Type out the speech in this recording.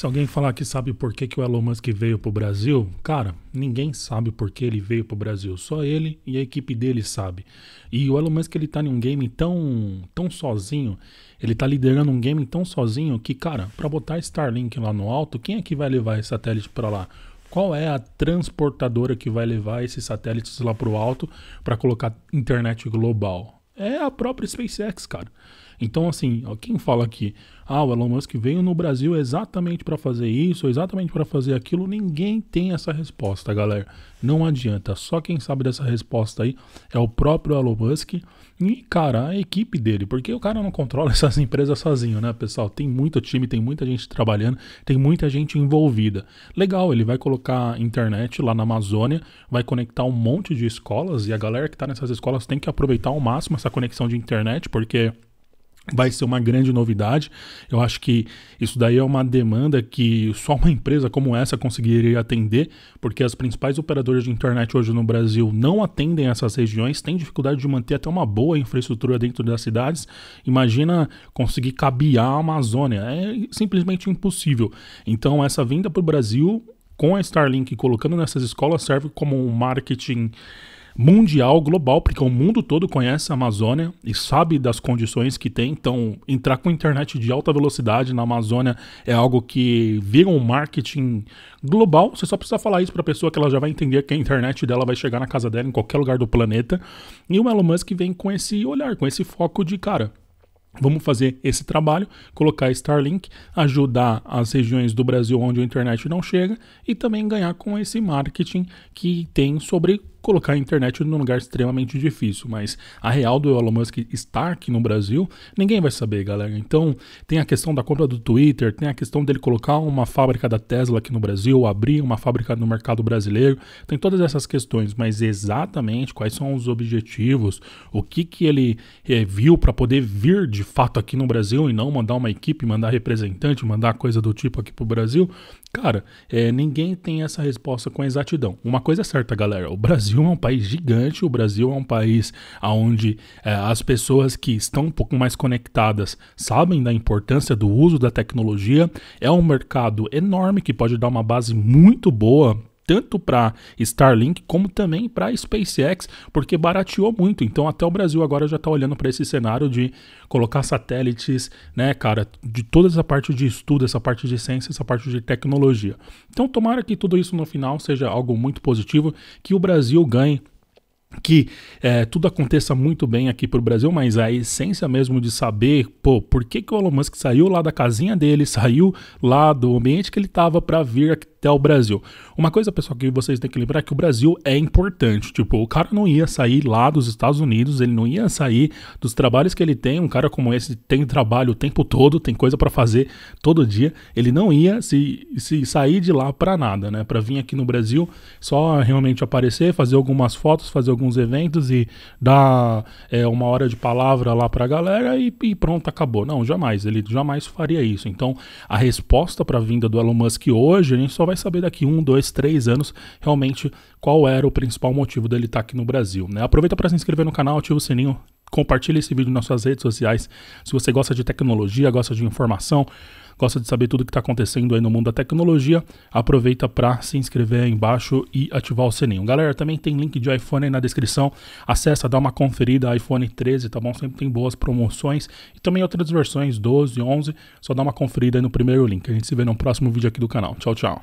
Se alguém falar que sabe por que, que o Elon Musk veio para o Brasil, cara, ninguém sabe por que ele veio para o Brasil. Só ele e a equipe dele sabe. E o Elon Musk ele tá em um game tão, tão sozinho, ele tá liderando um game tão sozinho que, cara, para botar Starlink lá no alto, quem é que vai levar esse satélite para lá? Qual é a transportadora que vai levar esses satélites lá para o alto para colocar internet global? É a própria SpaceX, cara. Então, assim, ó, quem fala que ah, o Elon Musk veio no Brasil exatamente para fazer isso, exatamente para fazer aquilo, ninguém tem essa resposta, galera. Não adianta. Só quem sabe dessa resposta aí é o próprio Elon Musk e, cara, a equipe dele, porque o cara não controla essas empresas sozinho, né, pessoal? Tem muito time, tem muita gente trabalhando, tem muita gente envolvida. Legal, ele vai colocar internet lá na Amazônia, vai conectar um monte de escolas e a galera que tá nessas escolas tem que aproveitar ao máximo essa conexão de internet, porque vai ser uma grande novidade. Eu acho que isso daí é uma demanda que só uma empresa como essa conseguiria atender, porque as principais operadoras de internet hoje no Brasil não atendem essas regiões, têm dificuldade de manter até uma boa infraestrutura dentro das cidades. Imagina conseguir cabear a Amazônia, é simplesmente impossível. Então essa vinda para o Brasil com a Starlink colocando nessas escolas serve como um marketing mundial, global, porque o mundo todo conhece a Amazônia e sabe das condições que tem. Então, entrar com internet de alta velocidade na Amazônia é algo que vira um marketing global. Você só precisa falar isso para a pessoa que ela já vai entender que a internet dela vai chegar na casa dela em qualquer lugar do planeta. E o Elon Musk vem com esse olhar, com esse foco de cara. Vamos fazer esse trabalho, colocar Starlink, ajudar as regiões do Brasil onde a internet não chega e também ganhar com esse marketing que tem sobre colocar a internet num lugar extremamente difícil, mas a real do Elon Musk estar aqui no Brasil, ninguém vai saber, galera. Então, tem a questão da compra do Twitter, tem a questão dele colocar uma fábrica da Tesla aqui no Brasil, abrir uma fábrica no mercado brasileiro, tem todas essas questões, mas exatamente quais são os objetivos, o que que ele é, viu para poder vir de fato aqui no Brasil e não mandar uma equipe, mandar representante, mandar coisa do tipo aqui para o Brasil, Cara, é, ninguém tem essa resposta com exatidão. Uma coisa é certa, galera: o Brasil é um país gigante, o Brasil é um país onde é, as pessoas que estão um pouco mais conectadas sabem da importância do uso da tecnologia. É um mercado enorme que pode dar uma base muito boa tanto para Starlink como também para SpaceX, porque barateou muito. Então até o Brasil agora já está olhando para esse cenário de colocar satélites, né, cara, de toda essa parte de estudo, essa parte de ciência, essa parte de tecnologia. Então tomara que tudo isso no final seja algo muito positivo, que o Brasil ganhe que é, tudo aconteça muito bem aqui para o Brasil, mas a essência mesmo de saber, pô, por que, que o Elon Musk saiu lá da casinha dele, saiu lá do ambiente que ele estava para vir aqui até o Brasil. Uma coisa, pessoal, que vocês têm que lembrar é que o Brasil é importante. Tipo, o cara não ia sair lá dos Estados Unidos, ele não ia sair dos trabalhos que ele tem. Um cara como esse tem trabalho o tempo todo, tem coisa para fazer todo dia. Ele não ia se, se sair de lá para nada, né? Para vir aqui no Brasil só realmente aparecer, fazer algumas fotos, fazer alguns eventos e dar é, uma hora de palavra lá pra galera e, e pronto, acabou. Não, jamais. Ele jamais faria isso. Então, a resposta para a vinda do Elon Musk hoje, a gente só vai saber daqui um, dois, três anos realmente qual era o principal motivo dele estar tá aqui no Brasil. Né? Aproveita para se inscrever no canal, ativa o sininho, compartilha esse vídeo nas suas redes sociais. Se você gosta de tecnologia, gosta de informação, gosta de saber tudo que está acontecendo aí no mundo da tecnologia, aproveita para se inscrever aí embaixo e ativar o sininho. Galera, também tem link de iPhone aí na descrição. Acessa, dá uma conferida, iPhone 13, tá bom? Sempre tem boas promoções e também outras versões 12, 11. Só dá uma conferida aí no primeiro link. A gente se vê no próximo vídeo aqui do canal. Tchau, tchau.